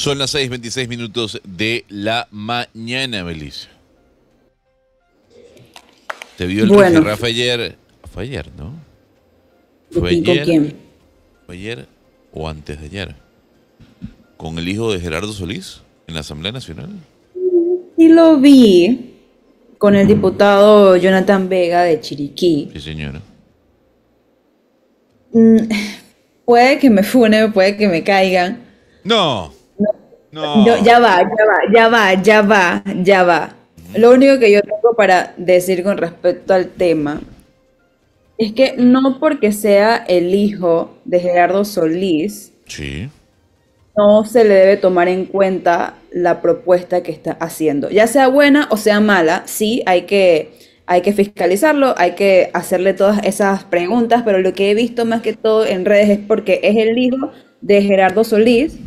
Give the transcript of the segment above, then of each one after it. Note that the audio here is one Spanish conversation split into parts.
Son las 6.26 minutos de la mañana, Melissa. Te vio el bueno. Rafa ayer. Fue ayer, ¿no? ¿Fue ayer? quién? ¿Fue ayer o antes de ayer? ¿Con el hijo de Gerardo Solís en la Asamblea Nacional? Y lo vi con el diputado Jonathan Vega de Chiriquí. Sí, señora. Mm, puede que me fune, puede que me caigan. No. No. no. Ya va, ya va, ya va, ya va, ya va. Lo único que yo tengo para decir con respecto al tema es que no porque sea el hijo de Gerardo Solís, no se le debe tomar en cuenta la propuesta que está haciendo. Ya sea buena o sea mala, sí, hay que, hay que fiscalizarlo, hay que hacerle todas esas preguntas, pero lo que he visto más que todo en redes es porque es el hijo de Gerardo Solís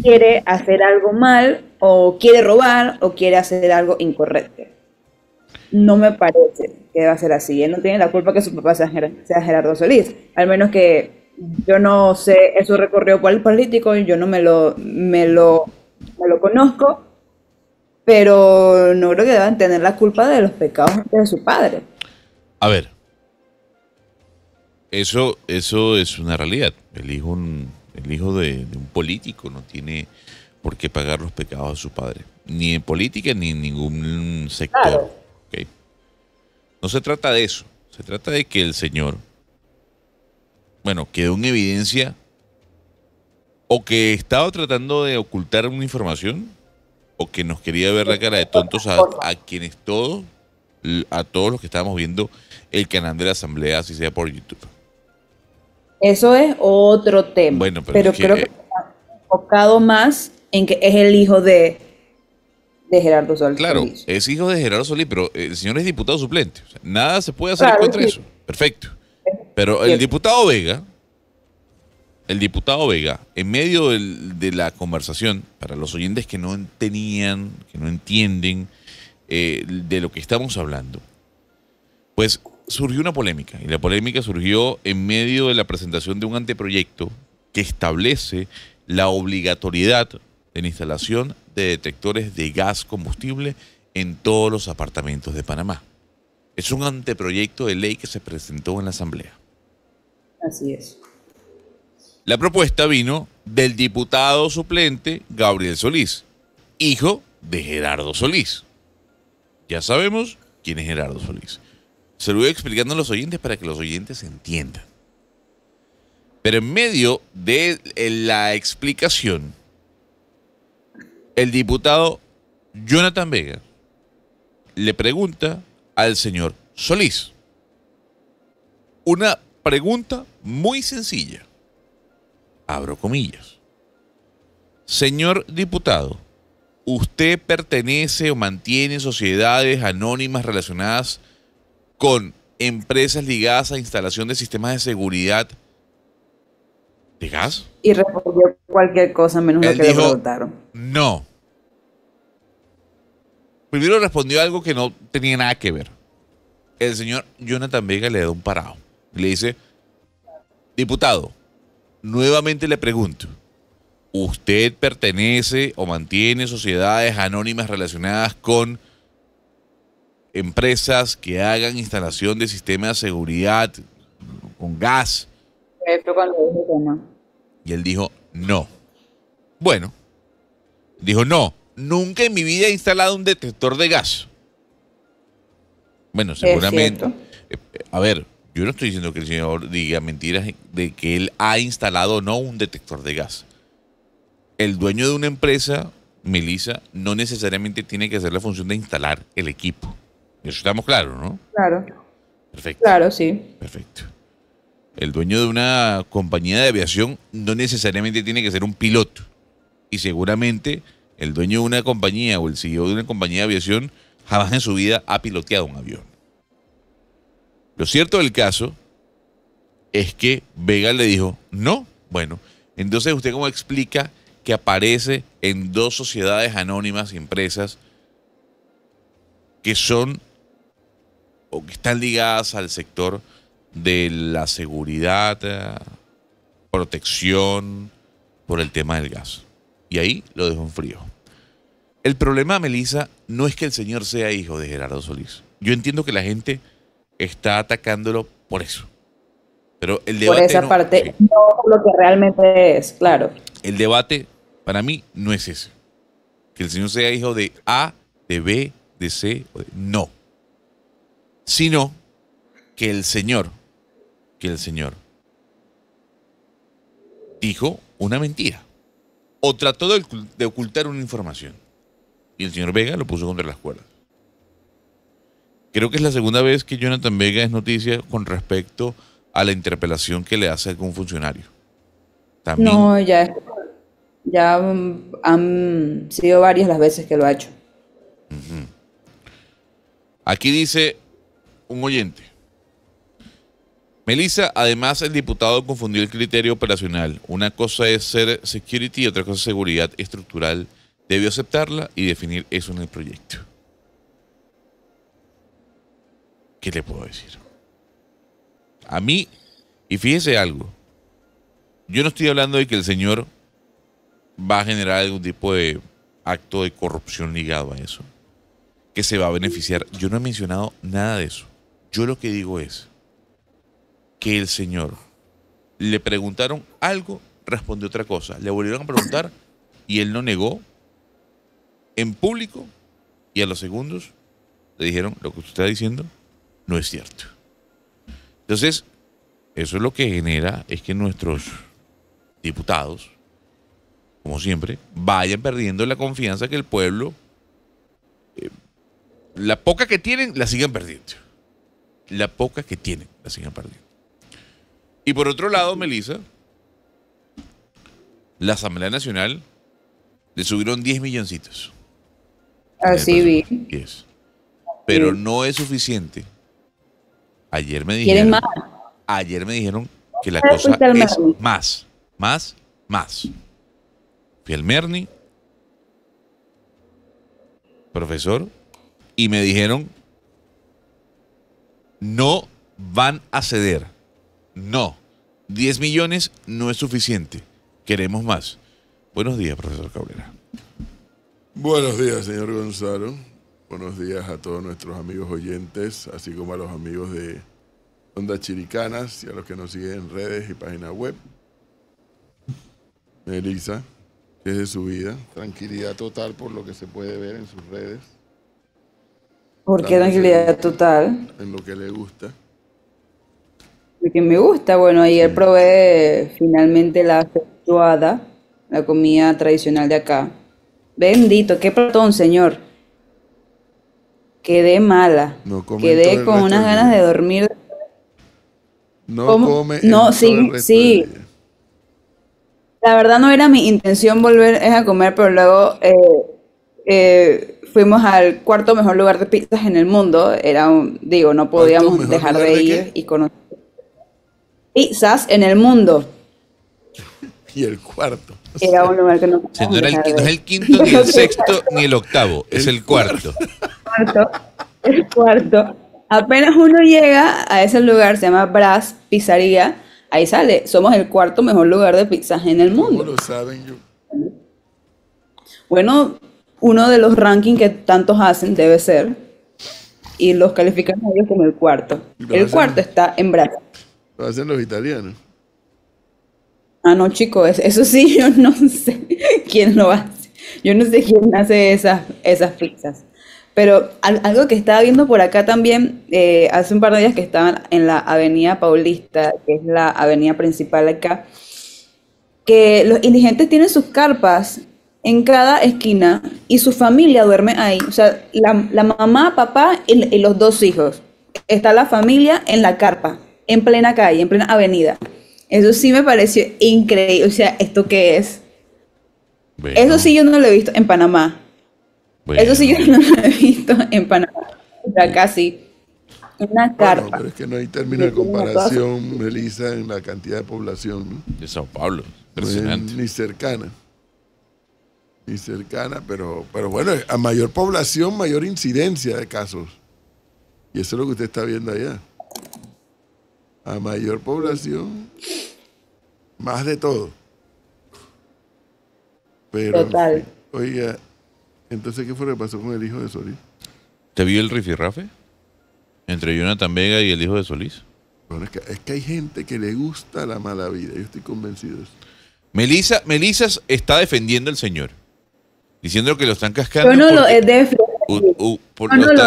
quiere hacer algo mal o quiere robar o quiere hacer algo incorrecto. No me parece que va a ser así. Él ¿eh? no tiene la culpa que su papá sea, Gerardo Solís, al menos que yo no sé eso recorrido cuál es político, yo no me lo, me lo, conozco, pero no creo que deban tener la culpa de los pecados de su padre. A ver, eso, eso es una realidad. El hijo el hijo de, un político no tiene por qué pagar los pecados de su padre, ni en política ni en ningún sector. No se trata de eso, se trata de que el Señor, bueno, quedó en evidencia o que estaba tratando de ocultar una información o que nos quería ver la cara de tontos a, a quienes todos, a todos los que estábamos viendo el canal de la Asamblea, así sea por YouTube. Eso es otro tema. pero, creo que, eh, está enfocado más en que es el hijo de, de Gerardo Solís. Claro, es hijo de Gerardo Solís, pero el señor es diputado suplente. nada se puede hacer contra eso. Perfecto. Pero el diputado Vega, el diputado Vega, en medio de la conversación, para los oyentes que no tenían, que no entienden eh, de lo que estamos hablando, pues surgió una polémica, y la polémica surgió en medio de la presentación de un anteproyecto que establece la obligatoriedad de la instalación de detectores de gas combustible en todos los apartamentos de Panamá. Es un anteproyecto de ley que se presentó en la Asamblea. Así es. La propuesta vino del diputado suplente Gabriel Solís, hijo de Gerardo Solís. Ya sabemos quién es Gerardo Solís. Se lo voy explicando a los oyentes para que los oyentes entiendan. Pero en medio de eh, la explicación, el diputado Jonathan Vega le pregunta al señor Solís una pregunta muy sencilla. Abro comillas. Señor diputado, ¿usted pertenece o mantiene sociedades anónimas relacionadas con empresas ligadas a instalación de sistemas de seguridad de gas. Y respondió cualquier cosa menos lo que le preguntaron. No. Primero respondió algo que no tenía nada que ver. El señor Jonathan Vega le da un parado. Le dice, diputado, nuevamente le pregunto, ¿usted pertenece o mantiene sociedades anónimas relacionadas con empresas que hagan instalación de sistemas de seguridad con gas. Y él dijo, no. Bueno, dijo, no, nunca en mi vida he instalado un detector de gas. Bueno, seguramente. Eh, eh, a ver, yo no estoy diciendo que el señor diga mentiras de que él ha instalado o no un detector de gas. El dueño de una empresa, Melissa, no necesariamente tiene que hacer la función de instalar el equipo. Eso estamos claros, ¿no? Claro. Perfecto. Claro, sí. Perfecto. El dueño de una compañía de aviación no necesariamente tiene que ser un piloto. Y seguramente el dueño de una compañía o el CEO de una compañía de aviación jamás en su vida ha piloteado un avión. Lo cierto del caso es que Vega le dijo, no, bueno, entonces usted cómo explica que aparece en dos sociedades anónimas, empresas, que son o que están ligadas al sector de la seguridad, eh, protección por el tema del gas. Y ahí lo dejo en frío. El problema, Melissa, no es que el señor sea hijo de Gerardo Solís. Yo entiendo que la gente está atacándolo por eso. Pero el debate. Por esa parte, no lo que realmente es, claro. El debate, para mí, no es ese. Que el señor sea hijo de A, de B, de C, No sino que el Señor, que el Señor dijo una mentira o trató de ocultar una información. Y el señor Vega lo puso contra las cuerdas. Creo que es la segunda vez que Jonathan Vega es noticia con respecto a la interpelación que le hace algún funcionario. no, ya, ya mm, han sido varias las veces que lo ha hecho. Aquí dice, un oyente. Melissa, además el diputado confundió el criterio operacional. Una cosa es ser security y otra cosa es seguridad estructural. Debió aceptarla y definir eso en el proyecto. ¿Qué le puedo decir? A mí, y fíjese algo, yo no estoy hablando de que el señor va a generar algún tipo de acto de corrupción ligado a eso, que se va a beneficiar. Yo no he mencionado nada de eso. Yo lo que digo es que el señor le preguntaron algo, respondió otra cosa. Le volvieron a preguntar y él no negó en público y a los segundos le dijeron lo que usted está diciendo no es cierto. Entonces, eso es lo que genera es que nuestros diputados, como siempre, vayan perdiendo la confianza que el pueblo, eh, la poca que tienen, la siguen perdiendo la poca que tiene la señora perdiendo. Y por otro lado, Melissa, la Asamblea Nacional le subieron 10 milloncitos. Así ah, vi. Pero no es suficiente. Ayer me dijeron. Más? Ayer me dijeron que la cosa es más, más, más. Merni. profesor, y me dijeron no van a ceder. No. 10 millones no es suficiente. Queremos más. Buenos días, profesor Cabrera. Buenos días, señor Gonzalo. Buenos días a todos nuestros amigos oyentes, así como a los amigos de Onda Chiricanas y a los que nos siguen en redes y página web. Elisa, ¿qué es de su vida? Tranquilidad total por lo que se puede ver en sus redes. Porque tranquilidad total. En lo que le gusta. Lo que me gusta, bueno, ayer probé finalmente la feijoada, la comida tradicional de acá. Bendito, qué platón, señor. Quedé mala. No Quedé con unas ganas de dormir. No come. No, sí, sí. La verdad no era mi intención volver a comer, pero luego eh, eh fuimos al cuarto mejor lugar de pizzas en el mundo. Era un, digo, no podíamos dejar de, ir y conocer pizzas en el mundo. y el cuarto. Era un lugar que no, no, era el, es el quinto, ni el sexto, ni el octavo, es el cuarto. cuarto. El cuarto. Apenas uno llega a ese lugar, se llama Brass Pizzería, ahí sale, somos el cuarto mejor lugar de pizzas en el mundo. lo Bueno, uno de los rankings que tantos hacen debe ser, y los califican ellos como el cuarto. el cuarto está en Brasil. Lo hacen los italianos. Ah, no, chicos, eso sí, yo no sé quién lo hace. Yo no sé quién hace esas, esas pizzas. Pero algo que estaba viendo por acá también, eh, hace un par de días que estaban en la Avenida Paulista, que es la avenida principal acá, que los indigentes tienen sus carpas en cada esquina y su familia duerme ahí. O sea, la, mamá, papá y, los dos hijos. Está la familia en la carpa, en plena calle, en plena avenida. Eso sí me pareció increíble. O sea, ¿esto qué es? Eso sí yo no lo he visto en Panamá. Eso sí yo no lo he visto en Panamá. O sea, casi una carpa. pero es que no hay término de comparación, Melissa, en la cantidad de población. De Sao Paulo. Impresionante. ni cercana y cercana, pero, pero bueno, a mayor población, mayor incidencia de casos. Y eso es lo que usted está viendo allá. A mayor población, más de todo. Pero, Oiga, entonces, ¿qué fue lo que pasó con el hijo de Solís? ¿Te vio el rifirrafe? Entre Jonathan Vega y el hijo de Solís. es que, es que hay gente que le gusta la mala vida, yo estoy convencido de eso. Melisa, Melisa está defendiendo al Señor diciendo que lo están cascando. Yo no lo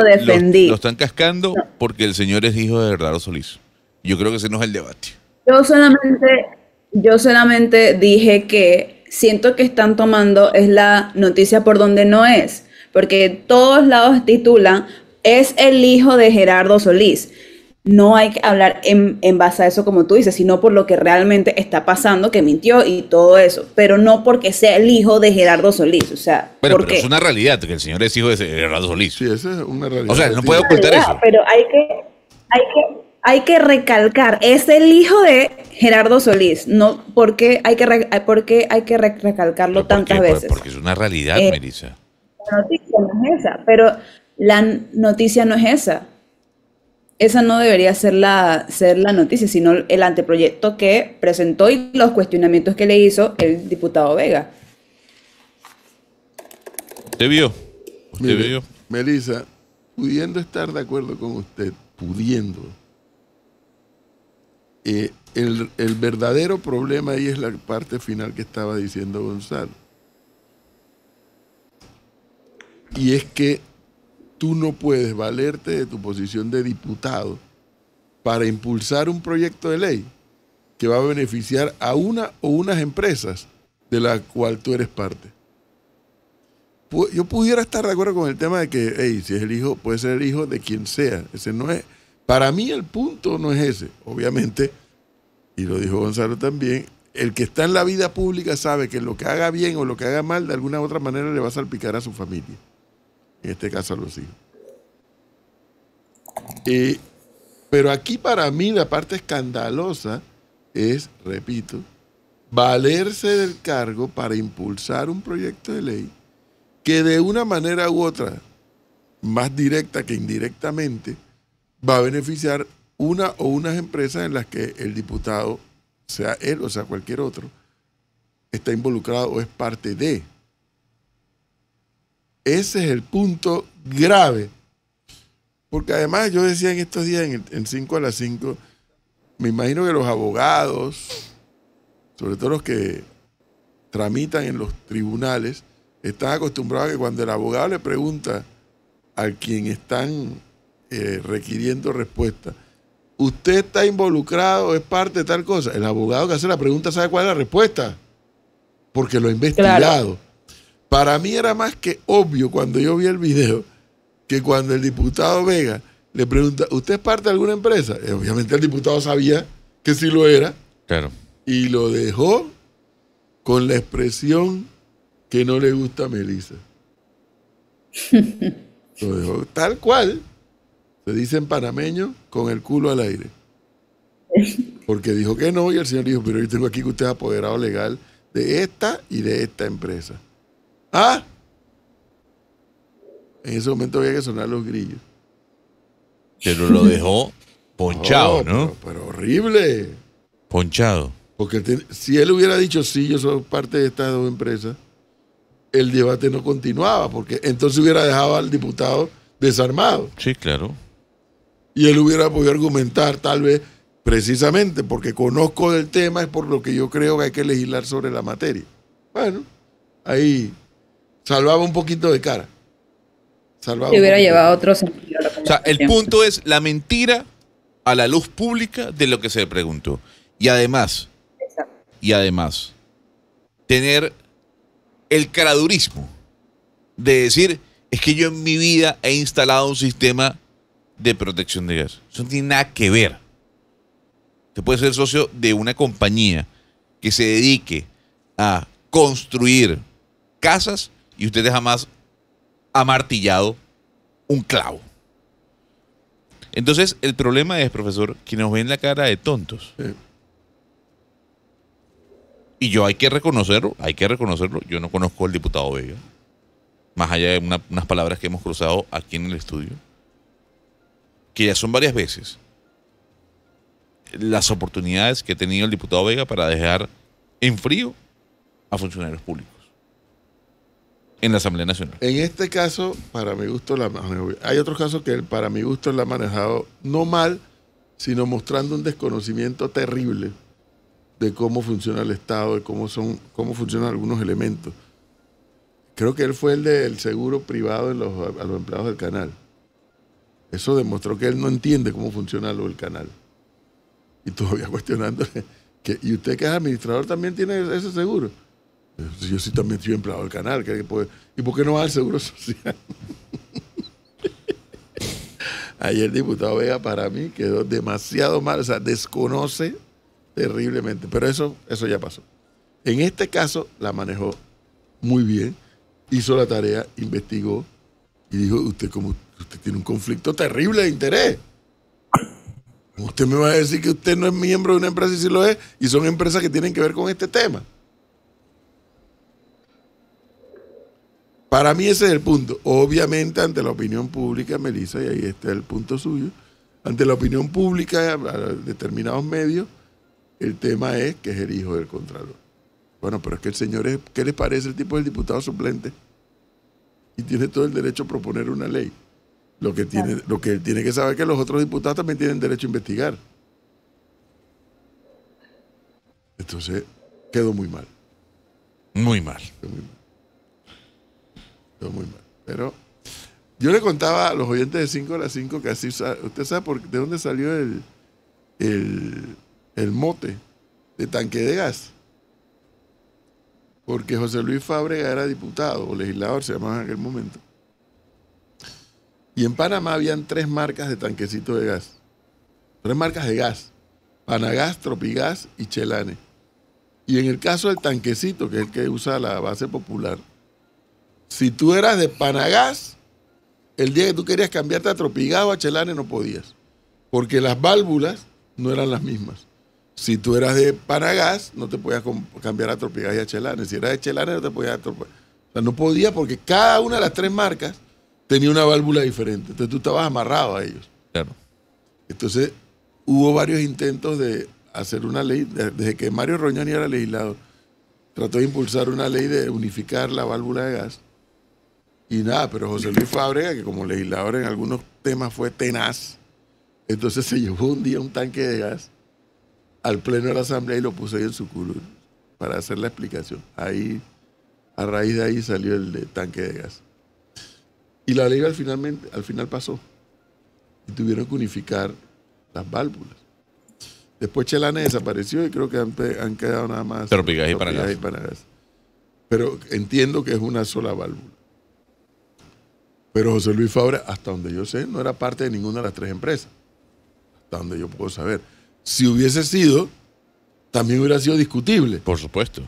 defendí. lo, están cascando porque el señor es hijo de Gerardo Solís. Yo creo que ese no es el debate. Yo solamente, yo solamente dije que siento que están tomando es la noticia por donde no es, porque todos lados titulan es el hijo de Gerardo Solís no hay que hablar en, base a eso como tú dices, sino por lo que realmente está pasando, que mintió y todo eso, pero no porque sea el hijo de Gerardo Solís, o sea, pero, pero es una realidad que el señor es hijo de Gerardo Solís. Sí, es una realidad. O sea, no puede ocultar eso. Pero hay que, hay que, recalcar, es el hijo de Gerardo Solís, no porque hay que, porque hay que recalcarlo tantas veces. Porque es una realidad, eh, Melissa. La noticia no es esa, pero la noticia no es esa esa no debería ser la, ser la noticia, sino el anteproyecto que presentó y los cuestionamientos que le hizo el diputado Vega. Te vio. Melissa, pudiendo estar de acuerdo con usted, pudiendo, eh, el, el verdadero problema ahí es la parte final que estaba diciendo Gonzalo. Y es que tú no puedes valerte de tu posición de diputado para impulsar un proyecto de ley que va a beneficiar a una o unas empresas de la cual tú eres parte. Yo pudiera estar de acuerdo con el tema de que, hey, si es el hijo, puede ser el hijo de quien sea. Ese no es. Para mí el punto no es ese. Obviamente, y lo dijo Gonzalo también, el que está en la vida pública sabe que lo que haga bien o lo que haga mal, de alguna u otra manera le va a salpicar a su familia en este caso a los hijos. Eh, pero aquí para mí la parte escandalosa es, repito, valerse del cargo para impulsar un proyecto de ley que de una manera u otra, más directa que indirectamente, va a beneficiar una o unas empresas en las que el diputado, sea él o sea cualquier otro, está involucrado o es parte de. Ese es el punto grave. Porque además yo decía en estos días, en 5 a las 5, me imagino que los abogados, sobre todo los que tramitan en los tribunales, están acostumbrados a que cuando el abogado le pregunta a quien están eh, requiriendo respuesta, ¿usted está involucrado, es parte de tal cosa? El abogado que hace la pregunta sabe cuál es la respuesta, porque lo ha investigado. Para mí era más que obvio cuando yo vi el video que cuando el diputado Vega le pregunta, ¿usted es parte de alguna empresa? Eh, obviamente el diputado sabía que sí lo era. Claro. Y lo dejó con la expresión que no le gusta a Melissa. lo dejó tal cual. Se dice en panameño, con el culo al aire. Porque dijo que no y el señor dijo, pero yo tengo aquí que usted es apoderado legal de esta y de esta empresa. ¿Ah? En ese momento había que sonar los grillos. Pero lo dejó ponchado, ¿no? Pero, horrible. Ponchado. Porque si él hubiera dicho, sí, yo soy parte de estas dos empresas, el debate no continuaba, porque entonces hubiera dejado al diputado desarmado. Sí, claro. Y él hubiera podido argumentar, tal vez, precisamente porque conozco del tema, es por lo que yo creo que hay que legislar sobre la materia. Bueno, ahí Salvaba un poquito de cara. Salvaba hubiera llevado otro O sea, el punto es la mentira a la luz pública de lo que se le preguntó. Y además, y además, tener el caradurismo de decir, es que yo en mi vida he instalado un sistema de protección de gas. Eso no tiene nada que ver. Usted puede ser socio de una compañía que se dedique a construir casas y usted jamás ha martillado un clavo. Entonces, el problema es, profesor, que nos ven la cara de tontos. Y yo hay que reconocerlo, hay que reconocerlo. Yo no conozco al diputado Vega, más allá de unas palabras que hemos cruzado aquí en el estudio, que ya son varias veces las oportunidades que ha tenido el diputado Vega para dejar en frío a funcionarios públicos en la Asamblea Nacional. En este caso, para mi gusto, la hay otro caso que él para mi gusto la ha manejado no mal, sino mostrando un desconocimiento terrible de cómo funciona el Estado, de cómo, son, cómo funcionan algunos elementos. Creo que él fue el del seguro privado a los empleados del canal. Eso demostró que él no entiende cómo funciona lo del canal. Y todavía cuestionándole que, y usted que es administrador también tiene ese seguro. Yo sí también estoy empleado del canal. ¿Y por qué no va al Seguro Social? Ayer el diputado Vega para mí quedó demasiado mal, o sea, desconoce terriblemente. Pero eso, eso ya pasó. En este caso la manejó muy bien, hizo la tarea, investigó y dijo, usted como usted tiene un conflicto terrible de interés. Usted me va a decir que usted no es miembro de una empresa y si lo es, y son empresas que tienen que ver con este tema. Para mí ese es el punto. Obviamente ante la opinión pública, Melissa, y ahí está el punto suyo, ante la opinión pública, a determinados medios, el tema es que es el hijo del Contralor. Bueno, pero es que el señor es, ¿qué les parece el tipo del diputado suplente? Y tiene todo el derecho a proponer una ley. Lo que, tiene, lo que él tiene que saber es que los otros diputados también tienen derecho a investigar. Entonces, quedó muy mal. muy mal muy mal. Pero yo le contaba a los oyentes de 5 a las 5 que así. ¿Usted sabe de dónde salió el, mote de tanque de gas? Porque José Luis Fábrega era diputado o legislador, se llamaba en aquel momento. Y en Panamá habían tres marcas de tanquecito de gas. Tres marcas de gas. Panagás, Tropigas y Chelane. Y en el caso del tanquecito, que es el que usa la base popular, si tú eras de Panagás, el día que tú querías cambiarte a Tropigado, a Chelanes, no podías. Porque las válvulas no eran las mismas. Si tú eras de Panagás, no te podías cambiar a Tropigás y a Chelane. Si eras de Chelanes, no te podías... O sea, no podías porque cada una de las tres marcas tenía una válvula diferente. Entonces tú estabas amarrado a ellos. Claro. Entonces hubo varios intentos de hacer una ley, desde que Mario Roñani era legislador, trató de impulsar una ley de unificar la válvula de gas. Y nada, pero José Luis Fábrega, que como legislador en algunos temas fue tenaz, entonces se llevó un día un tanque de gas al Pleno de la Asamblea y lo puso ahí en su culo para hacer la explicación. Ahí, a raíz de ahí salió el tanque de gas. Y la ley al, finalmente, al final pasó. Y tuvieron que unificar las válvulas. Después Chelane desapareció y creo que han, quedado nada más. Pero y para, para gas. Pero entiendo que es una sola válvula. Pero José Luis Fabra, hasta donde yo sé, no era parte de ninguna de las tres empresas. Hasta donde yo puedo saber. Si hubiese sido, también hubiera sido discutible. Por supuesto.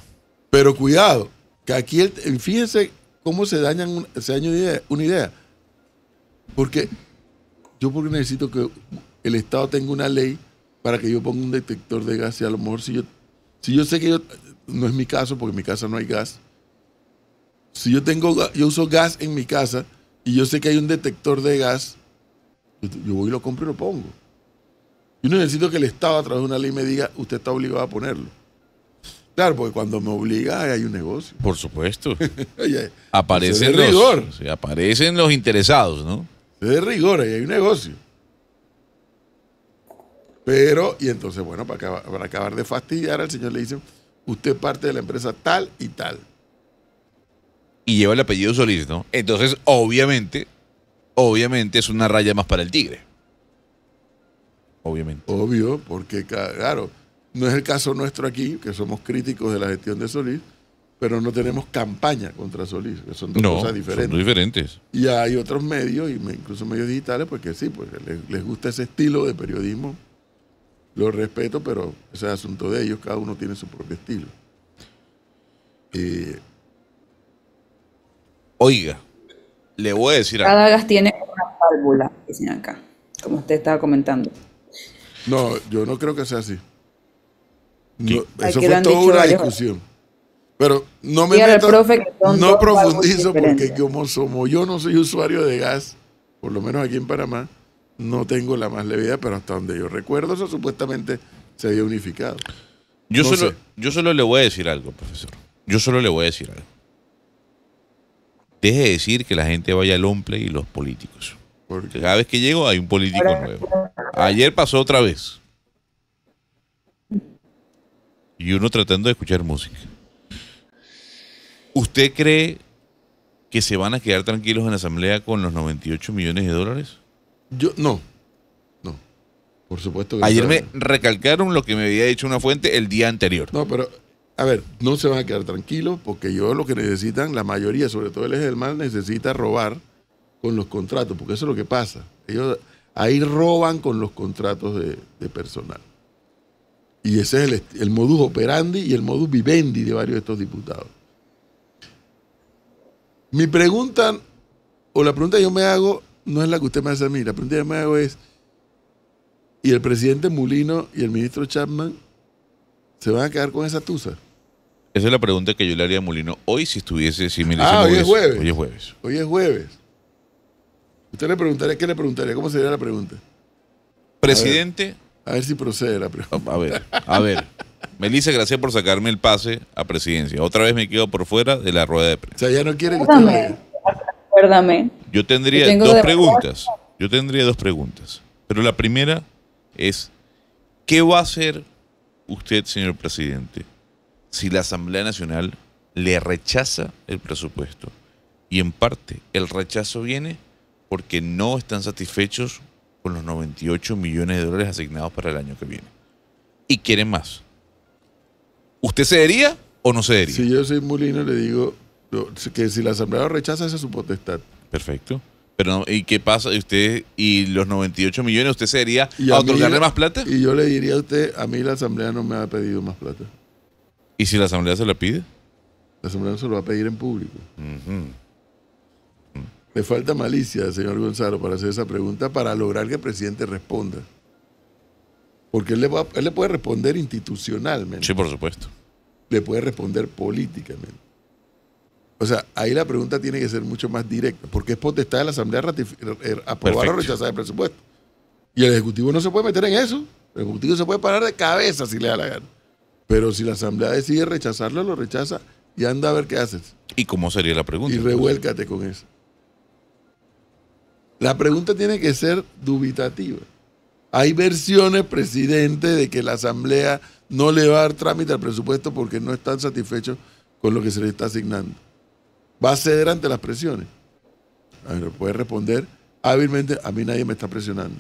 Pero cuidado, que aquí, el, fíjense cómo se, dañan, daña una idea, una idea. Porque yo porque necesito que el Estado tenga una ley para que yo ponga un detector de gas y a lo mejor si yo, si yo sé que yo, no es mi caso porque en mi casa no hay gas, si yo tengo, yo uso gas en mi casa, y yo sé que hay un detector de gas, yo voy y lo compro y lo pongo. Yo no necesito que el Estado a través de una ley me diga, usted está obligado a ponerlo. Claro, porque cuando me obliga hay un negocio. Por supuesto. aparecen, los, rigor. aparecen los interesados, ¿no? De rigor, ahí hay un negocio. Pero, y entonces, bueno, para acabar, para acabar de fastidiar, al señor le dicen, usted parte de la empresa tal y tal y lleva el apellido Solís, ¿no? Entonces, obviamente, obviamente es una raya más para el Tigre. Obviamente. Obvio, porque claro, no es el caso nuestro aquí, que somos críticos de la gestión de Solís, pero no tenemos campaña contra Solís, son dos cosas diferentes. Son diferentes. Y hay otros medios, incluso medios digitales, porque pues sí, pues les, gusta ese estilo de periodismo. Lo respeto, pero ese es asunto de ellos, cada uno tiene su propio estilo. Y... Oiga, le voy a decir algo. Cada gas tiene una válvula, dicen acá, como usted estaba comentando. No, yo no creo que sea así. eso fue toda una discusión. Pero no me no profundizo porque como somos, yo no soy usuario de gas, por lo menos aquí en Panamá, no tengo la más levida, pero hasta donde yo recuerdo eso supuestamente se había unificado. Yo, solo, yo solo le voy a decir algo, profesor. Yo solo le voy a decir algo deje de decir que la gente vaya al hombre y los políticos. Porque cada vez que llego hay un político nuevo. Ayer pasó otra vez. Y uno tratando de escuchar música. ¿Usted cree que se van a quedar tranquilos en la Asamblea con los 98 millones de dólares? Yo no. No. Por supuesto que Ayer me recalcaron lo que me había dicho una fuente el día anterior. No, pero a ver, no se van a quedar tranquilos porque yo lo que necesitan, la mayoría, sobre todo el eje del mal, necesita robar con los contratos, porque eso es lo que pasa. Ellos ahí roban con los contratos de, personal. Y ese es el, modus operandi y el modus vivendi de varios de estos diputados. Mi pregunta, o la pregunta que yo me hago, no es la que usted me hace a mí, la pregunta que yo me hago es, ¿y el presidente Mulino y el ministro Chapman se van a quedar con esa tusa? Esa es la pregunta que yo le haría a Molino hoy si estuviese, si me Ah, hoy es jueves. Hoy es jueves. Usted le preguntaría, ¿qué le preguntaría? ¿Cómo sería la pregunta? Presidente. A ver, si procede la pregunta. A ver, a ver. Melissa, gracias por sacarme el pase a presidencia. Otra vez me quedo por fuera de la rueda de prensa. O sea, ya no quiere que Acuérdame. Yo tendría dos preguntas. Yo tendría dos preguntas. Pero la primera es, ¿qué va a hacer usted, señor presidente, si la Asamblea Nacional le rechaza el presupuesto. Y en parte el rechazo viene porque no están satisfechos con los 98 millones de dólares asignados para el año que viene. Y quieren más. ¿Usted cedería o no cedería? Si yo soy mulino le digo que si la Asamblea lo rechaza, esa es su potestad. Perfecto. Pero, ¿y qué pasa? ¿Y usted y los 98 millones, usted cedería y a, otorgarle más plata? Y yo le diría a usted, a mí la Asamblea no me ha pedido más plata. ¿Y si la asamblea se la pide? La asamblea no se lo va a pedir en público. Le mm. falta malicia, señor Gonzalo, para hacer esa pregunta, para lograr que el presidente responda. Porque él le, puede responder institucionalmente. Sí, por supuesto. Le puede responder políticamente. O sea, ahí la pregunta tiene que ser mucho más directa, porque es potestad de la Asamblea eh, eh, aprobar o rechazar el presupuesto. Y el Ejecutivo no se puede meter en eso. El Ejecutivo se puede parar de cabeza si le da la gana. Pero si la Asamblea decide rechazarlo, lo rechaza y anda a ver qué haces. ¿Y cómo sería la pregunta? Y revuélcate con eso. La pregunta tiene que ser dubitativa. Hay versiones, presidente, de que la Asamblea no le va a dar trámite al presupuesto porque no están satisfechos con lo que se le está asignando. ¿Va a ceder ante las presiones? A ver, puede responder hábilmente, a mí nadie me está presionando.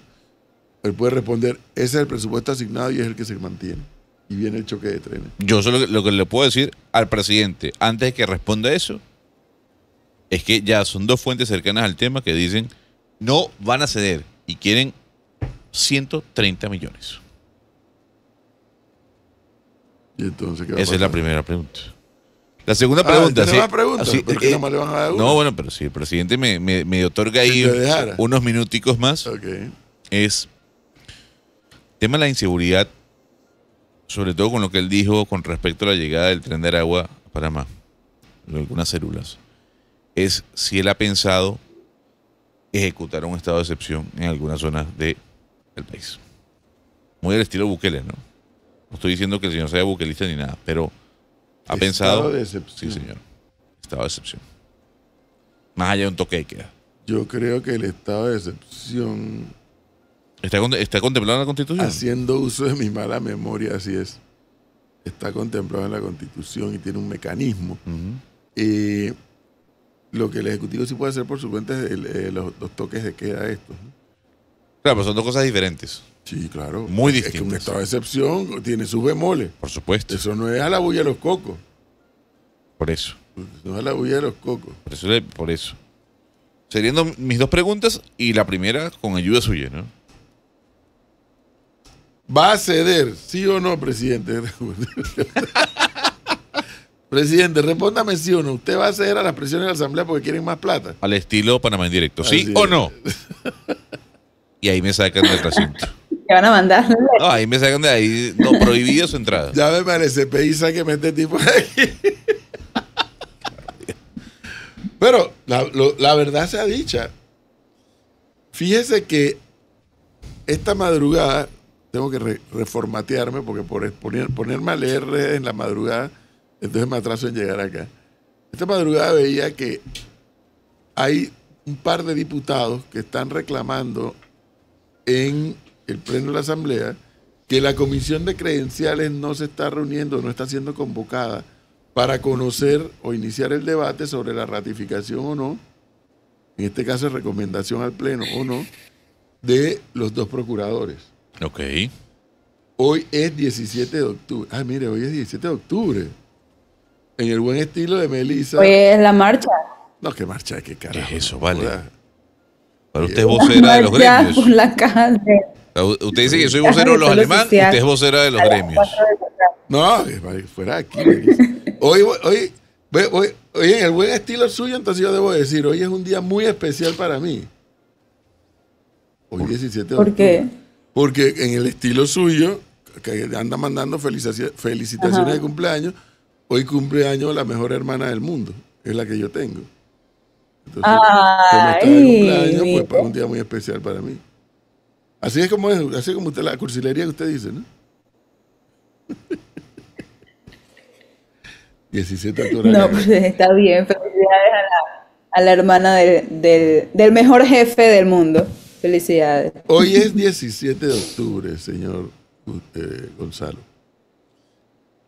Él puede responder, ese es el presupuesto asignado y es el que se mantiene y viene el choque de trenes. Yo solo lo que le puedo decir al presidente, antes de que responda eso, es que ya son dos fuentes cercanas al tema que dicen no van a ceder y quieren 130 millones. entonces Esa es la primera pregunta. La segunda ah, pregunta. sí, eh, le van a dar no, bueno, pero si el presidente me, otorga ahí unos minuticos más, okay. es tema de la inseguridad sobre todo con lo que él dijo con respecto a la llegada del tren de Aragua a Panamá, de algunas células, es si él ha pensado ejecutar un estado de excepción en algunas zonas del país. Muy al estilo Bukele, ¿no? No estoy diciendo que el señor sea buquelista ni nada, pero ha pensado... De excepción. Sí, señor. Estado de excepción. Más allá de un toque de queda. Yo creo que el estado de excepción ¿Está, contemplado en la Constitución? Haciendo uso de mi mala memoria, así es. Está contemplado en la Constitución y tiene un mecanismo. Eh, lo que el Ejecutivo sí puede hacer por su cuenta es eh, los, dos toques de queda estos. Claro, pero son dos cosas diferentes. Sí, claro. Muy distintas. Es que un estado de excepción tiene sus bemoles. Por supuesto. Eso no es a la bulla de los cocos. Por eso. No es a la bulla de los cocos. Por eso. Por eso. Serían mis dos preguntas y la primera con ayuda suya, ¿no? ¿Va a ceder, sí o no, presidente? presidente, respóndame sí o no. ¿Usted va a ceder a las presiones de la Asamblea porque quieren más plata? Al estilo Panamá en directo, ¿sí o no? Y ahí me sacan del recinto. Te van a mandar. No, ahí me sacan de ahí. No, prohibido su entrada. Ya me parece, peisa que mete tipo Pero la, verdad la verdad sea dicha. Fíjese que esta madrugada tengo que reformatearme porque por ponerme a leer en la madrugada, entonces me atraso en llegar acá. Esta madrugada veía que hay un par de diputados que están reclamando en el Pleno de la Asamblea que la Comisión de Credenciales no se está reuniendo, no está siendo convocada para conocer o iniciar el debate sobre la ratificación o no, en este caso recomendación al Pleno o no, de los dos procuradores. Ok. Hoy es 17 de octubre. Ah, mire, hoy es 17 de octubre. En el buen estilo de Melissa. Pues es la marcha. No, qué marcha, qué carajo. ¿Qué es eso, vale? usted es vocera de los gremios. la calle. Ah, usted dice que soy vocero de los alemanes, usted es vocera de los gremios. No, fuera aquí. Hoy, hoy, hoy, hoy, en el buen estilo suyo, entonces yo debo decir, hoy es un día muy especial para mí. Hoy 17 de octubre. ¿Por qué? porque en el estilo suyo, que anda mandando felicitaciones de cumpleaños, hoy cumpleaños la mejor hermana del mundo, es la que yo tengo. Entonces, Ay, cumpleaños, pues un día muy especial para mí. Así es como es, así como usted la cursilería que usted dice, ¿no? 17 No, pues está bien, felicidades a la, hermana del mejor jefe del mundo. Hoy es 17 de octubre, señor eh, Gonzalo.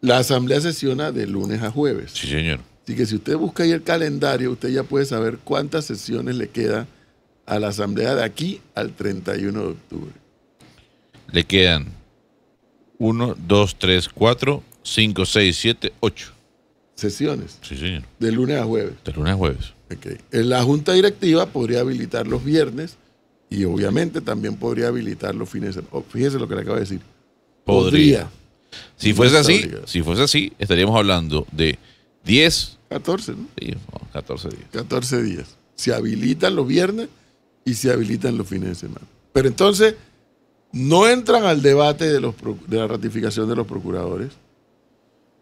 La asamblea sesiona de lunes a jueves. Sí, señor. Así que si usted busca ahí el calendario, usted ya puede saber cuántas sesiones le queda a la asamblea de aquí al 31 de octubre. Le quedan 1, 2, 3, 4, 5, 6, 7, 8. Sesiones. Sí, señor. De lunes a jueves. De lunes a jueves. Okay. Eh, la junta directiva podría habilitar los viernes y obviamente también podría habilitar los fines de semana. Oh, fíjese lo que le acabo de decir. Podría. Si fuese así, si fuese así, estaríamos hablando de 10. 14, ¿no? 14 días. 14 días. Se habilitan los viernes y se habilitan los fines de semana. Pero entonces, no entran al debate de, los, de la ratificación de los procuradores.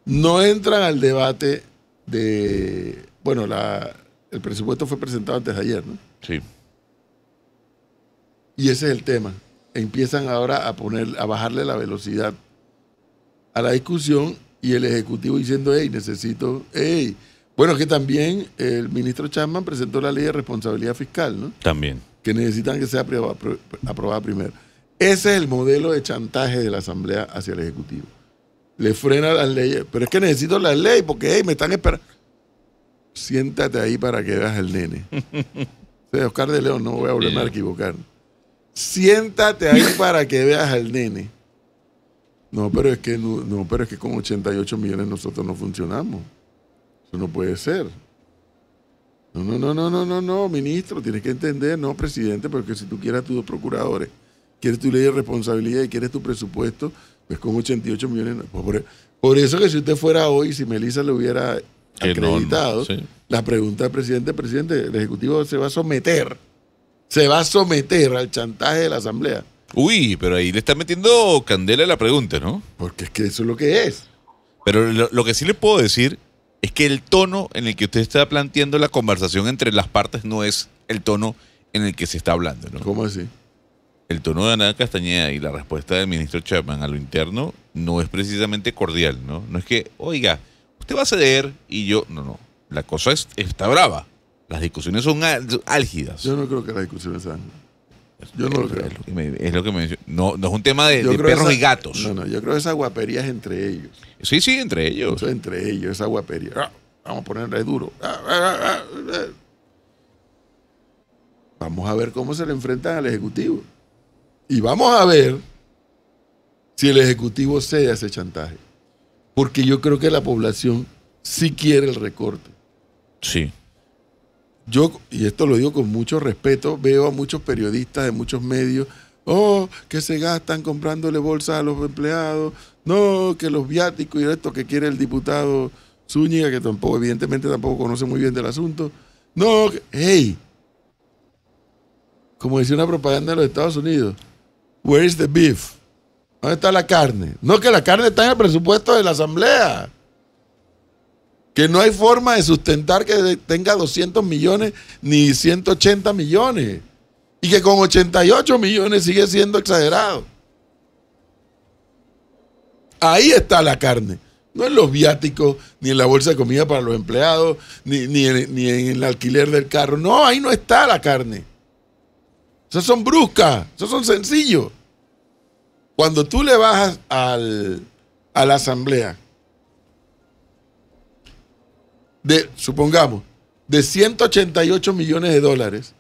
No entran al debate de. Bueno, la, el presupuesto fue presentado antes de ayer, ¿no? Sí. Y ese es el tema. Empiezan ahora a poner, a bajarle la velocidad a la discusión y el Ejecutivo diciendo, hey, necesito, hey. Bueno, que también el ministro Chapman presentó la ley de responsabilidad fiscal, ¿no? También. Que necesitan que sea aprobada, primero. Ese es el modelo de chantaje de la Asamblea hacia el Ejecutivo. Le frena las leyes, pero es que necesito la ley porque hey, me están esperando. Siéntate ahí para que veas el nene. Oscar de León, no voy a volver a equivocar siéntate ahí para que veas al nene. No, pero es que no, pero es que con 88 millones nosotros no funcionamos. Eso no puede ser. No, no, no, no, no, no, ministro, tienes que entender, no, presidente, porque si tú quieres a tus procuradores, quieres tu ley de responsabilidad y quieres tu presupuesto, pues con 88 millones. no. por, eso que si usted fuera hoy, si Melissa le hubiera acreditado, la pregunta del presidente, presidente, el Ejecutivo se va a someter se va a someter al chantaje de la Asamblea. Uy, pero ahí le está metiendo candela a la pregunta, ¿no? Porque es que eso es lo que es. Pero lo, que sí le puedo decir es que el tono en el que usted está planteando la conversación entre las partes no es el tono en el que se está hablando, ¿no? ¿Cómo así? El tono de Ana Castañeda y la respuesta del ministro Chapman a lo interno no es precisamente cordial, ¿no? No es que, oiga, usted va a ceder y yo. No, no. La cosa es, está brava. Las discusiones son álgidas. Yo no creo que las discusiones sean. Yo no lo creo. Es lo que me, no, es un tema de, perros y gatos. No, no, yo creo que esa guapería es entre ellos. Sí, sí, entre ellos. Eso es entre ellos, esa guapería. Ah, vamos a ponerle duro. Ah, ah, vamos a ver cómo se le enfrentan al Ejecutivo. Y vamos a ver si el Ejecutivo cede a ese chantaje. Porque yo creo que la población sí quiere el recorte. Sí yo, y esto lo digo con mucho respeto, veo a muchos periodistas de muchos medios, oh, que se gastan comprándole bolsas a los empleados, no, que los viáticos y esto que quiere el diputado Zúñiga, que tampoco, evidentemente tampoco conoce muy bien del asunto, no, hey, como decía una propaganda de los Estados Unidos, is the beef? ¿Dónde está la carne? No, que la carne está en el presupuesto de la Asamblea que no hay forma de sustentar que tenga 200 millones ni 180 millones. Y que con 88 millones sigue siendo exagerado. Ahí está la carne. No en los viáticos, ni en la bolsa de comida para los empleados, ni, en, el alquiler del carro. No, ahí no está la carne. Esas son bruscas, esos son sencillos. Cuando tú le bajas a la asamblea, de, supongamos, de 188 millones de dólares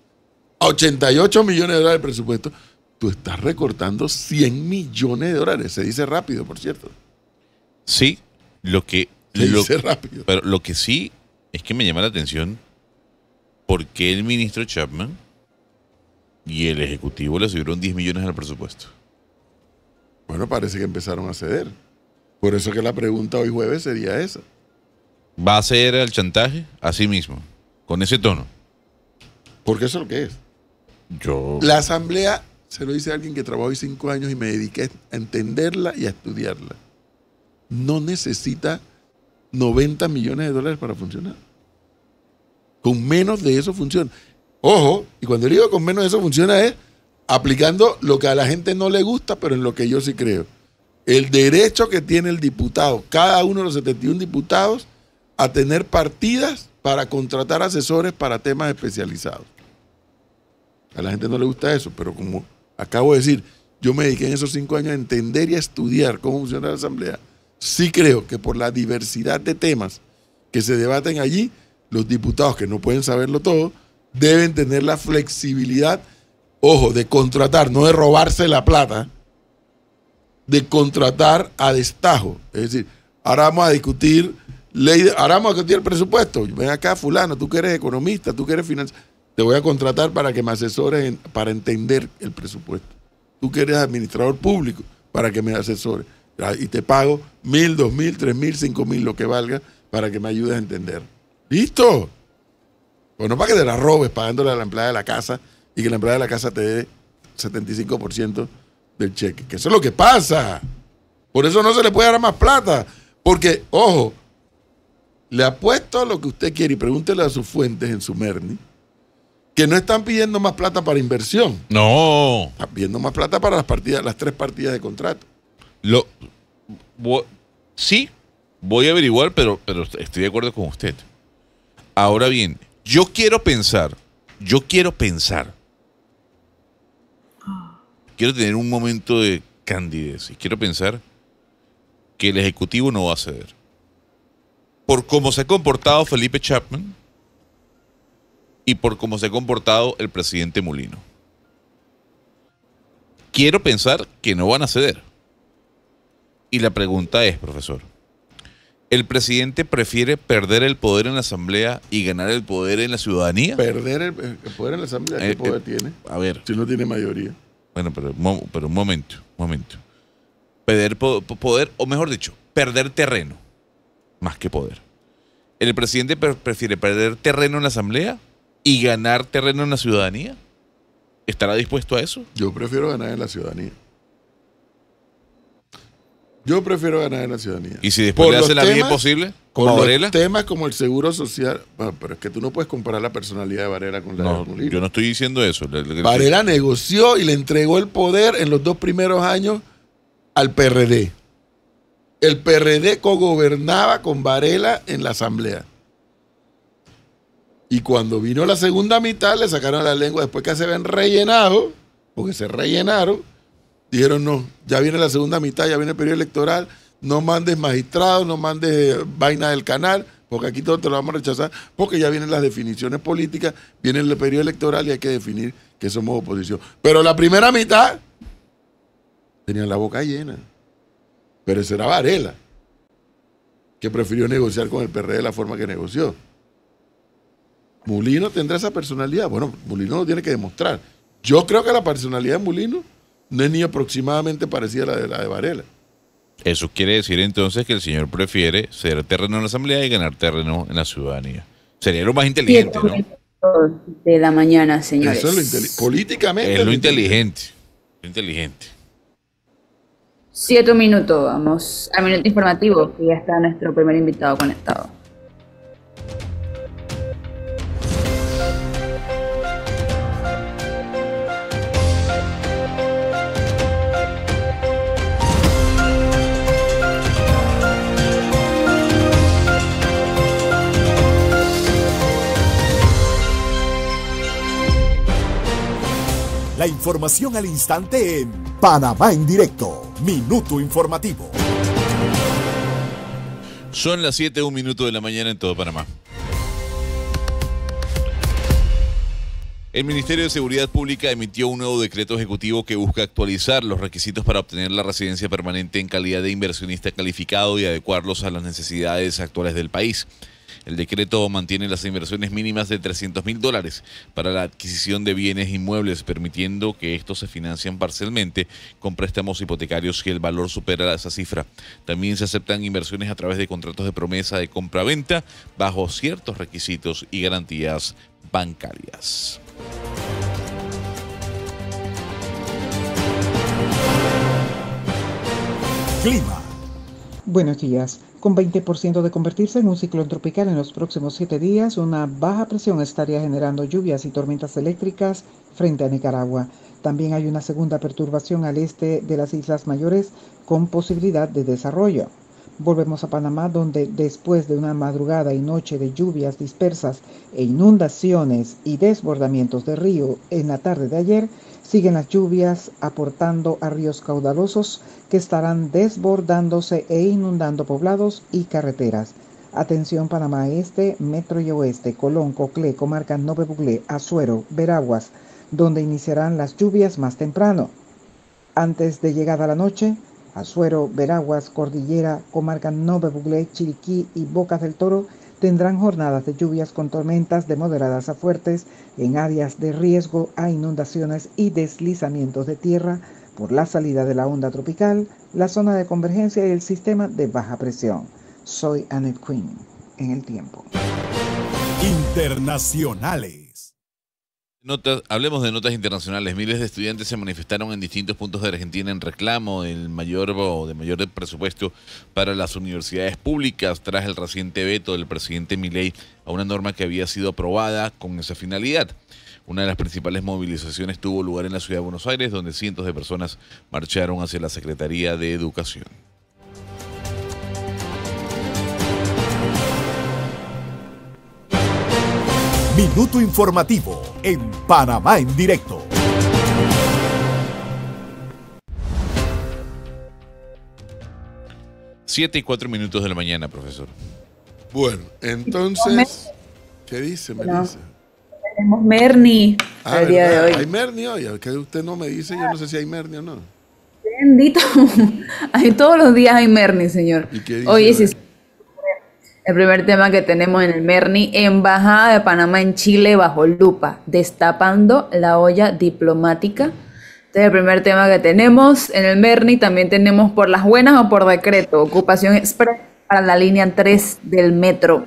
a 88 millones de dólares de presupuesto, tú estás recortando 100 millones de dólares. Se dice rápido, por cierto. Sí, lo que... Se dice rápido. Pero lo que sí es que me llama la atención porque el ministro Chapman y el Ejecutivo le subieron 10 millones al presupuesto. Bueno, parece que empezaron a ceder. Por eso que la pregunta hoy jueves sería esa va a hacer el chantaje a sí mismo, con ese tono. Porque eso es lo que es. Yo. La asamblea se lo dice alguien que trabajó cinco años y me dediqué a entenderla y a estudiarla. No necesita 90 millones de dólares para funcionar. Con menos de eso funciona. Ojo, y cuando digo con menos de eso funciona es aplicando lo que a la gente no le gusta, pero en lo que yo sí creo. El derecho que tiene el diputado, cada uno de los 71 diputados, a tener partidas para contratar asesores para temas especializados. A la gente no le gusta eso, pero como acabo de decir, yo me dediqué en esos cinco años a entender y a estudiar cómo funciona la Asamblea. Sí creo que por la diversidad de temas que se debaten allí, los diputados que no pueden saberlo todo, deben tener la flexibilidad, ojo, de contratar, no de robarse la plata, de contratar a destajo. Es decir, ahora vamos a discutir ley, ahora vamos a el presupuesto. Ven acá, fulano, tú que eres economista, tú que eres financiero. Te voy a contratar para que me asesores para entender el presupuesto. Tú que eres administrador público, para que me asesores. Ah, y te pago mil, dos mil, tres mil, cinco mil, lo que valga, para que me ayudes a entender. ¿Listo? no para que te la robes pagándole a la empleada de la casa y que la empleada de la casa te dé 75% del cheque. Que eso es lo que pasa. Por eso no se le puede dar más plata. Porque, ojo, le apuesto a lo que usted quiere y pregúntele a sus fuentes en su Merni que no están pidiendo más plata para inversión. No. Están pidiendo más plata para las partidas, las tres partidas de contrato. Lo, sí, voy a averiguar, pero, pero estoy de acuerdo con usted. Ahora bien, yo quiero pensar, yo quiero pensar. Quiero tener un momento de candidez y quiero pensar que el Ejecutivo no va a ceder por cómo se ha comportado Felipe Chapman y por cómo se ha comportado el presidente Molino. Quiero pensar que no van a ceder. Y la pregunta es, profesor, ¿el presidente prefiere perder el poder en la Asamblea y ganar el poder en la ciudadanía? ¿Perder el, poder en la Asamblea? ¿Qué eh, poder eh, tiene? A ver. Si no tiene mayoría. Bueno, pero, pero un momento, un momento. Perder poder, o mejor dicho, perder terreno más que poder. ¿El presidente prefiere perder terreno en la Asamblea y ganar terreno en la ciudadanía? ¿Estará dispuesto a eso? Yo prefiero ganar en la ciudadanía. Yo prefiero ganar en la ciudadanía. ¿Y si después le hace la vida imposible? Con Varela? temas como el seguro social. pero es que tú no puedes comparar la personalidad de Varela con la de Yo no estoy diciendo eso. Varela negoció y le entregó el poder en los dos primeros años al PRD el PRD cogobernaba con Varela en la Asamblea. Y cuando vino la segunda mitad, le sacaron la lengua después que se ven rellenado, porque se rellenaron, dijeron no, ya viene la segunda mitad, ya viene el periodo electoral, no mandes magistrados, no mandes eh, vaina del canal, porque aquí todo te lo vamos a rechazar, porque ya vienen las definiciones políticas, viene el periodo electoral y hay que definir que somos oposición. Pero la primera mitad tenían la boca llena. Pero será Varela, que prefirió negociar con el PRD de la forma que negoció. Mulino tendrá esa personalidad. Bueno, Mulino lo tiene que demostrar. Yo creo que la personalidad de Mulino no es ni aproximadamente parecida a la de, Varela. Eso quiere decir entonces que el señor prefiere ser terreno en la Asamblea y ganar terreno en la ciudadanía. Sería lo más inteligente, ¿no? De la mañana, señores. Eso es lo políticamente. Es lo, inteligente. Lo inteligente. Siete minutos, vamos a Minuto Informativo, y ya está nuestro primer invitado conectado. La información al instante en Panamá en directo Minuto Informativo. Son las 7, un minuto de la mañana en todo Panamá. El Ministerio de Seguridad Pública emitió un nuevo decreto ejecutivo que busca actualizar los requisitos para obtener la residencia permanente en calidad de inversionista calificado y adecuarlos a las necesidades actuales del país. El decreto mantiene las inversiones mínimas de 300 mil dólares para la adquisición de bienes inmuebles, permitiendo que estos se financien parcialmente con préstamos hipotecarios si el valor supera esa cifra. También se aceptan inversiones a través de contratos de promesa de compra-venta bajo ciertos requisitos y garantías bancarias. Clima. Buenos días con 20% de convertirse en un ciclón tropical en los próximos siete días, una baja presión estaría generando lluvias y tormentas eléctricas frente a Nicaragua. También hay una segunda perturbación al este de las Islas Mayores con posibilidad de desarrollo. Volvemos a Panamá, donde después de una madrugada y noche de lluvias dispersas e inundaciones y desbordamientos de río en la tarde de ayer, Siguen las lluvias aportando a ríos caudalosos que estarán desbordándose e inundando poblados y carreteras. Atención Panamá Este, Metro y Oeste, Colón, Coclé, Comarca, Nove Buglé, Azuero, Veraguas, donde iniciarán las lluvias más temprano. Antes de llegada la noche, Azuero, Veraguas, Cordillera, Comarca Nove Buglé, Chiriquí y Bocas del Toro tendrán jornadas de lluvias con tormentas de moderadas a fuertes en áreas de riesgo a inundaciones y deslizamientos de tierra por la salida de la onda tropical, la zona de convergencia y el sistema de baja presión. Soy Annette Queen, en el tiempo. Internacionales hablemos de notas internacionales. Miles de estudiantes se manifestaron en distintos puntos de Argentina en reclamo del mayor o de mayor presupuesto para las universidades públicas tras el reciente veto del presidente Milei a una norma que había sido aprobada con esa finalidad. Una de las principales movilizaciones tuvo lugar en la ciudad de Buenos Aires, donde cientos de personas marcharon hacia la Secretaría de Educación. Minuto informativo en Panamá en directo. Siete y cuatro minutos de la mañana, profesor. Bueno, entonces, ¿qué dice, Melissa? tenemos Merni ah, el día de hoy. Hay Merni hoy, que usted no me dice, yo no sé si hay Merni o no. Bendito, hay todos los días hay Merni, señor. ¿Y qué dice, Oye, el primer tema que tenemos en el Merni, Embajada de Panamá en Chile bajo lupa, destapando la olla diplomática. Este es el primer tema que tenemos en el Merni. También tenemos por las buenas o por decreto, ocupación express para la línea 3 del metro.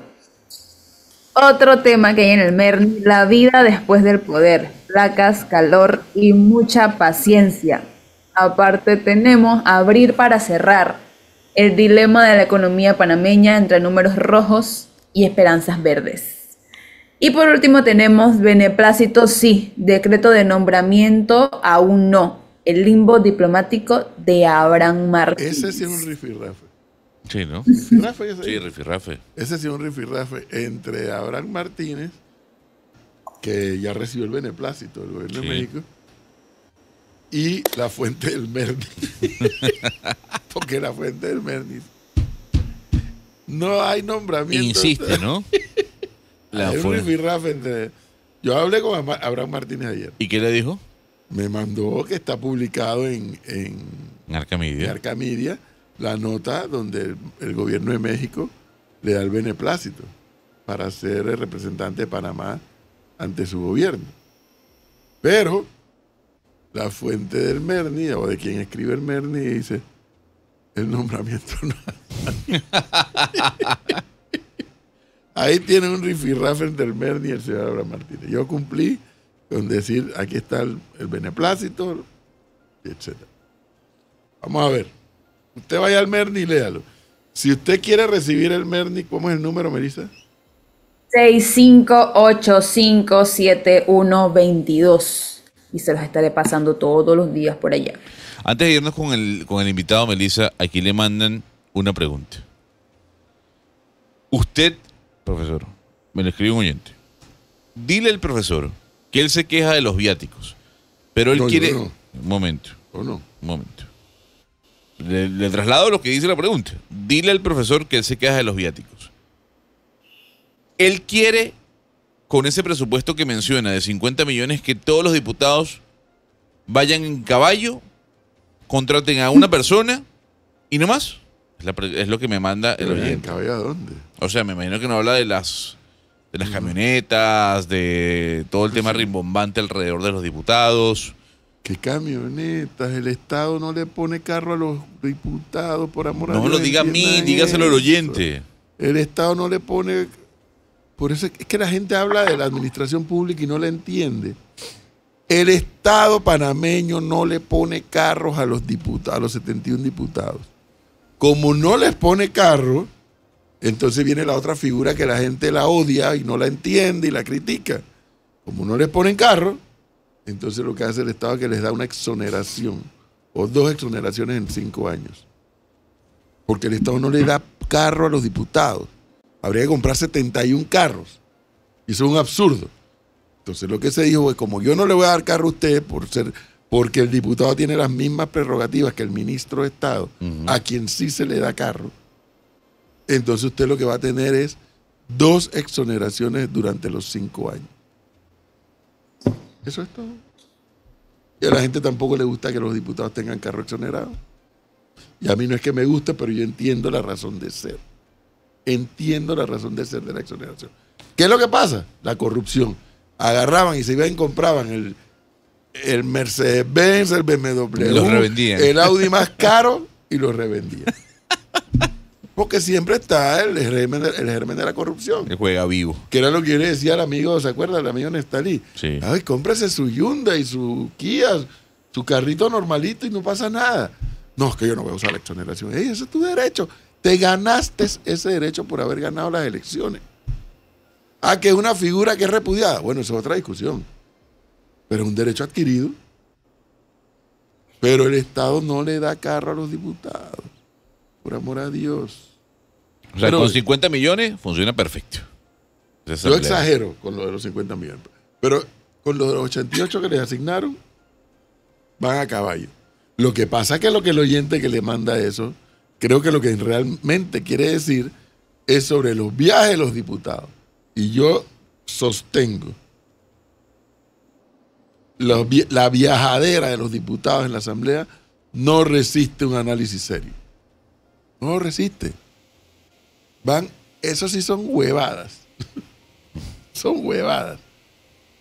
Otro tema que hay en el Merni, la vida después del poder, placas, calor y mucha paciencia. Aparte tenemos abrir para cerrar el dilema de la economía panameña entre números rojos y esperanzas verdes. Y por último tenemos beneplácito sí, decreto de nombramiento aún no, el limbo diplomático de Abraham Martínez. Ese sí es un rifirrafe. Sí, ¿no? Sí, rifirrafe. Ese sí es un rifirrafe entre Abraham Martínez, que ya recibió el beneplácito del gobierno de México, y la fuente del Mernis. Porque la fuente del Mernis. No hay nombramiento. Insiste, ¿no? La fuente. entre... Yo hablé con Abraham Martínez ayer. ¿Y qué le dijo? Me mandó que está publicado en, en, en Arcamidia. la nota donde el, el, gobierno de México le da el beneplácito para ser el representante de Panamá ante su gobierno. Pero la fuente del Merni, o de quien escribe el Merni, dice el nombramiento Ahí tiene un rifirrafe entre el Merni y el señor Abraham Martínez. Yo cumplí con decir, aquí está el, el beneplácito, etc. Vamos a ver. Usted vaya al Merni y léalo. Si usted quiere recibir el Merni, ¿cómo es el número, Melissa? 65857122 y se los estaré pasando todos los días por allá. Antes de irnos con el, invitado, Melissa, aquí le mandan una pregunta. Usted, profesor, me lo escribe un oyente. Dile al profesor que él se queja de los viáticos, pero él quiere... Un momento. ¿O no? Un momento. Le, le, traslado lo que dice la pregunta. Dile al profesor que él se queja de los viáticos. Él quiere con ese presupuesto que menciona de 50 millones que todos los diputados vayan en caballo, contraten a una persona y no más? Es, lo que me manda el oyente. ¿En caballo a dónde? O sea, me imagino que no habla de las de las camionetas, de todo el tema rimbombante alrededor de los diputados. ¿Qué camionetas? El Estado no le pone carro a los diputados, por amor a Dios. No lo diga a mí, dígaselo al oyente. El Estado no le pone por eso es que la gente habla de la administración pública y no la entiende. El Estado panameño no le pone carros a los diputados, 71 diputados. Como no les pone carros, entonces viene la otra figura que la gente la odia y no la entiende y la critica. Como no les ponen carros, entonces lo que hace el Estado es que les da una exoneración o dos exoneraciones en cinco años. Porque el Estado no le da carro a los diputados habría que comprar 71 carros. Y eso es un absurdo. Entonces lo que se dijo es, como yo no le voy a dar carro a usted por ser, porque el diputado tiene las mismas prerrogativas que el ministro de Estado, a quien sí se le da carro, entonces usted lo que va a tener es dos exoneraciones durante los cinco años. Eso es todo. Y a la gente tampoco le gusta que los diputados tengan carro exonerado. Y a mí no es que me guste, pero yo entiendo la razón de ser entiendo la razón de ser de la exoneración. ¿Qué es lo que pasa? La corrupción. Agarraban y se iban y compraban el, Mercedes-Benz, el BMW, el Audi más caro y lo revendían. Porque siempre está el germen, de, el germen de la corrupción. Que juega vivo. Que era lo que yo le decía al amigo, ¿se acuerda? El amigo Nestalí. Sí. Ay, cómprase su Hyundai, su Kia, su carrito normalito y no pasa nada. No, es que yo no voy a usar la exoneración. Ey, ese es tu derecho. Te ganaste ese derecho por haber ganado las elecciones. ¿A ah, que es una figura que es repudiada. Bueno, eso es otra discusión. Pero es un derecho adquirido. Pero el Estado no le da carro a los diputados. Por amor a Dios. O sea, con 50 millones funciona perfecto. yo exagero con lo de los 50 millones. Pero con los 88 que les asignaron, van a caballo. Lo que pasa es que lo que el oyente que le manda eso creo que lo que realmente quiere decir es sobre los viajes de los diputados. Y yo sostengo la, viajadera de los diputados en la Asamblea no resiste un análisis serio. No resiste. Van, eso sí son huevadas. son huevadas.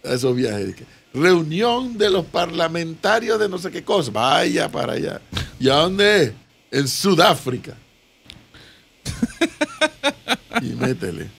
Esos viajes. Reunión de los parlamentarios de no sé qué cosa. Vaya para allá. ¿Y a dónde es? en Sudáfrica. y métele.